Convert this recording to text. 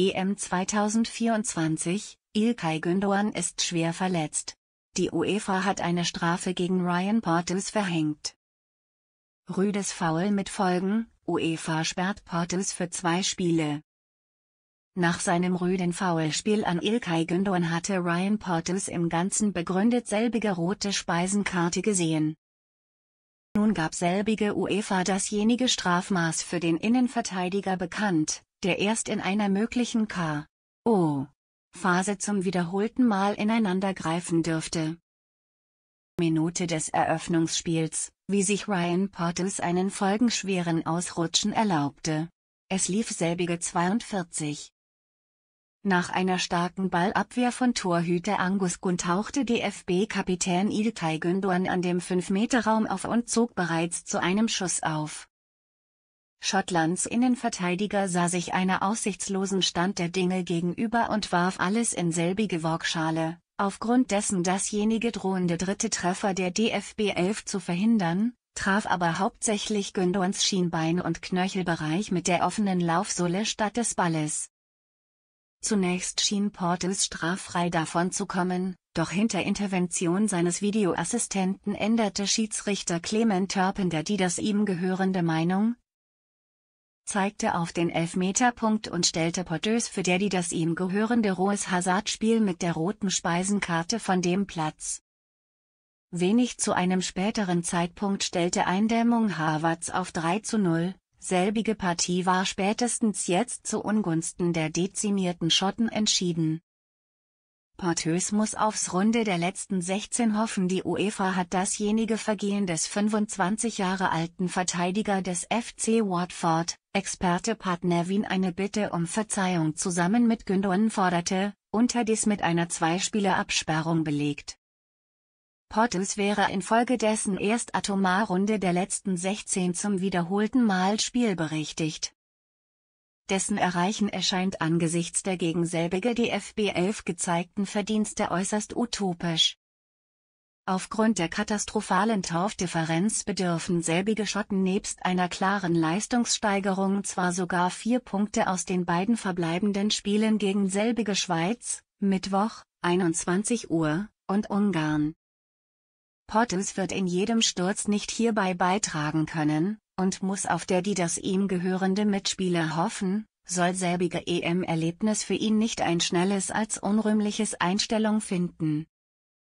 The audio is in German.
EM 2024, Ilkay Gündoğan ist schwer verletzt. Die UEFA hat eine Strafe gegen Ryan Portus verhängt. Rüdes Foul mit Folgen, UEFA sperrt Portus für zwei Spiele. Nach seinem rüden Foulspiel an Ilkay Gündoğan hatte Ryan Portus im Ganzen begründet selbige rote Speisenkarte gesehen. Nun gab selbige UEFA dasjenige Strafmaß für den Innenverteidiger bekannt, der erst in einer möglichen K.O. Phase zum wiederholten Mal ineinander greifen dürfte. Minute des Eröffnungsspiels, wie sich Ryan Portis einen folgenschweren Ausrutschen erlaubte. Es lief selbige 42. Nach einer starken Ballabwehr von Torhüter Angus Gunn tauchte DFB-Kapitän Ilkay Gündoğan an dem 5-Meter-Raum auf und zog bereits zu einem Schuss auf. Schottlands Innenverteidiger sah sich einer aussichtslosen Stand der Dinge gegenüber und warf alles in selbige Waagschale, aufgrund dessen dasjenige drohende dritte Treffer der DFB 11 zu verhindern, traf aber hauptsächlich Gündons Schienbein- und Knöchelbereich mit der offenen Laufsohle statt des Balles. Zunächst schien Portes straffrei davonzukommen, doch hinter Intervention seines Videoassistenten änderte Schiedsrichter Clement Törpender die das ihm gehörende Meinung, zeigte auf den Elfmeterpunkt und stellte Porteus für der die das ihm gehörende rohes Hazardspiel mit der roten Speisenkarte von dem Platz. Wenig zu einem späteren Zeitpunkt stellte Eindämmung Harvards auf 3 zu 0, selbige Partie war spätestens jetzt zu Ungunsten der dezimierten Schotten entschieden. Portös muss aufs Runde der letzten 16 hoffen. Die UEFA hat dasjenige Vergehen des 25 Jahre alten Verteidiger des FC Watford, Experte Pat Nevin eine Bitte um Verzeihung zusammen mit Gündogan forderte, unterdies mit einer zweispieler belegt. Portes wäre infolgedessen erst Atomar-Runde der letzten 16 zum wiederholten Mal spielberechtigt dessen Erreichen erscheint angesichts der gegen selbige DFB 11 gezeigten Verdienste äußerst utopisch. Aufgrund der katastrophalen Taufdifferenz bedürfen selbige Schotten nebst einer klaren Leistungssteigerung zwar sogar vier Punkte aus den beiden verbleibenden Spielen gegen selbige Schweiz, Mittwoch, 21 Uhr, und Ungarn. Portus wird in jedem Sturz nicht hierbei beitragen können, und muss auf der die das ihm gehörende Mitspieler hoffen, soll selbige EM-Erlebnis für ihn nicht ein schnelles als unrühmliches Einstellung finden